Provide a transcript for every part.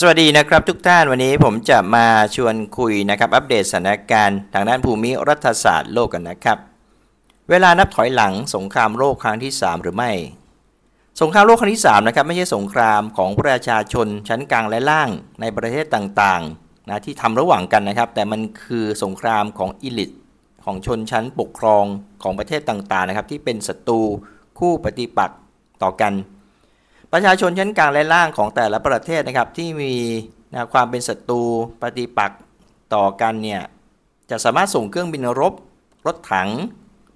สวัสดีนะครับทุกท่านวันนี้ผมจะมาชวนคุยนะครับ อัปเดตสถานการณ์ทางด้านภูมิรัฐศาสตร์โลกกันนะครับ เวลานับถอยหลังสงครามโลกครั้งที่ 3 หรือไม่ สงครามโลกครั้งที่ 3 นะครับ ไม่ใช่สงครามของประชาชนชั้นกลางและล่างในประเทศต่างๆนะที่ทำระหว่างกันนะครับ แต่มันคือสงครามของอิลิทของชนชั้นปกครองของประเทศต่างๆนะครับ ที่เป็นศัตรูคู่ปฏิปักษ์ต่อกันประชาชนชั้นกลางและล่างของแต่ละประเทศนะครับที่มีนะความเป็นศัตรูปฏิปักษ์ต่อกันเนี่ยจะสามารถส่งเครื่องบินรบรถถัง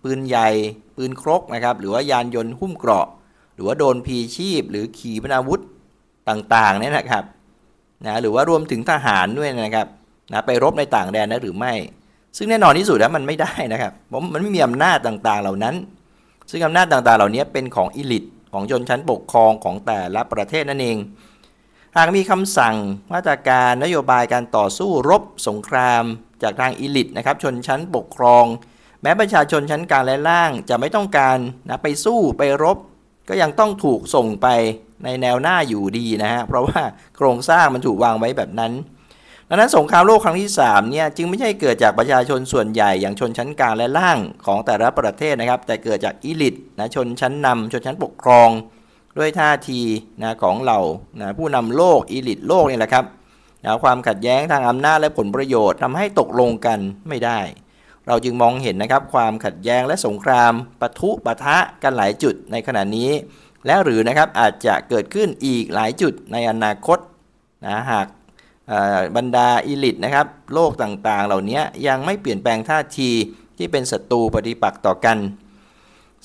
ปืนใหญ่ปืนครกนะครับหรือว่ายานยนต์หุ้มเกราะหรือว่าโดนพีชีพ หรือขี่ปนาวุธต่างๆเนี่ยนะครับนะหรือว่ารวมถึงทหารด้วยนะครับนะไปรบในต่างแดนนะหรือไม่ ซึ่งแน่นอนที่สุดแล้วมันไม่ได้นะครับมันไม่มีอำนาจต่างๆเหล่านั้น ซึ่งอำนาจต่างๆเหล่านี้เป็นของอิลิทของชนชั้นปกครองของแต่ละประเทศนั่นเอง หากมีคำสั่งมาตรการนโยบายการต่อสู้รบ สงคราม จากทางอิลิทนะครับ ชนชั้นปก ครอง แม้ประชาชนชั้นกลางและล่างจะไม่ต้องการนะไปสู้ไปรบ ก็ยังต้องถูกส่งไปในแนวหน้าอยู่ดีนะฮะเพราะว่าโครงสร้างมันถูกวางไว้แบบนั้นดังนั้นสงครามโลกครั้งที่3เนี่ยจึงไม่ใช่เกิดจากประชาชนส่วนใหญ่อย่างชนชั้นกลางและล่างของแต่ละประเทศนะครับแต่เกิดจากอิลิทนะชนชั้นนำชนชั้นปกครองด้วยท่าทีนะของเรานะผู้นำโลกอิลิทโลกนี่แหละครับนะความขัดแย้งทางอำนาจและผลประโยชน์ทำให้ตกลงกันไม่ได้ เราจึงมองเห็นนะครับความขัดแย้งและสงครามปะทุปะทะกันหลายจุดในขณะนี้ และหรือนะครับอาจจะเกิดขึ้นอีกหลายจุดในอนาคตนะหากบรรดาอิลิตนะครับโลกต่าง ๆ เหล่านี้ยังไม่เปลี่ยนแปลงท่าทีที่เป็นศัตรูปฏิปักษ์ต่อกัน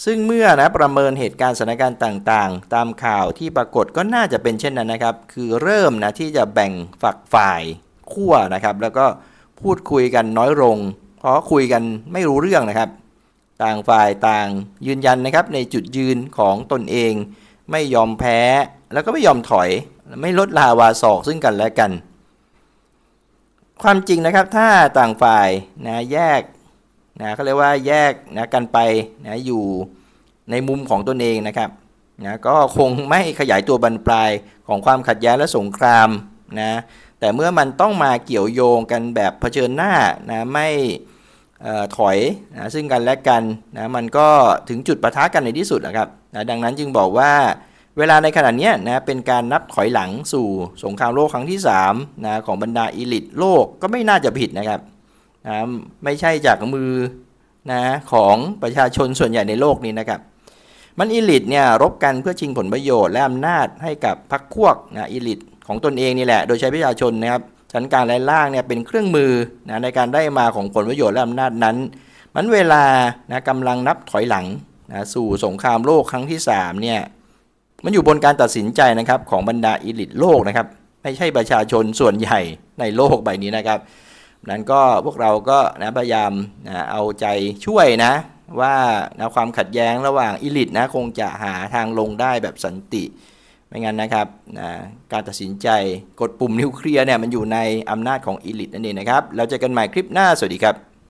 ซึ่งเมื่อนะประเมินเหตุการณ์สถานการณ์ต่างๆ ตามข่าวที่ปรากฏก็น่าจะเป็นเช่นนั้นนะครับ คือเริ่มนะที่จะแบ่งฝักฝ่ายขั้วนะครับแล้วก็พูดคุยกันน้อยลงเพราะคุยกันไม่รู้เรื่องนะครับ ต่างฝ่ายต่างยืนยันนะครับ ในจุดยืนของตนเอง ไม่ยอมแพ้แล้วก็ไม่ยอมถอย ไม่ลดลาวาศอกซึ่งกันและกันความจริงนะครับถ้าต่างฝ่ายนะแยกนะเขาเรียกว่าแยกนะกันไปนะอยู่ในมุมของตนเองนะครับนะก็คงไม่ขยายตัวบรรปลายของความขัดแย้งและสงครามนะแต่เมื่อมันต้องมาเกี่ยวโยงกันแบบเผชิญหน้านะไม่ถอยนะซึ่งกันและกันนะมันก็ถึงจุดประทะกันในที่สุดนะครับนะดังนั้นจึงบอกว่าเวลาในขณะนี้นะ เป็นการนับถอยหลังสู่สงครามโลกครั้งที่3นะของบรรดาอิลิตโลกก็ไม่น่าจะผิดนะครับ นะ ไม่ใช่จากมือนะของประชาชนส่วนใหญ่ในโลกนี้นะครับ มันอิลิตเนี่ยรบกันเพื่อชิงผลประโยชน์และอำนาจให้กับพรรคพวกนะอิลิตของตนเองนี่แหละ โดยใช้ประชาชนนะครับ ชั้นกลางและล่างเนี่ยเป็นเครื่องมือนะในการได้มาของผลประโยชน์และอำนาจนั้น มันเวลานะกำลังนับถอยหลังนะสู่สงครามโลกครั้งที่3เนี่ยมันอยู่บนการตัดสินใจนะครับของบรรดาอิลิทโลกนะครับไม่ใช่ประชาชนส่วนใหญ่ในโลกใบนี้นะครับนั้นก็พวกเราก็นะพยายามนะเอาใจช่วยนะว่านะความขัดแย้งระหว่างอิลิทนะคงจะหาทางลงได้แบบสันติไม่งั้นนะครับนะการตัดสินใจกดปุ่มนิวเคลียร์เนี่ยมันอยู่ในอำนาจของอิลิทนั่นเองนะครับแล้วเจอกันใหม่คลิปหน้าสวัสดีครับ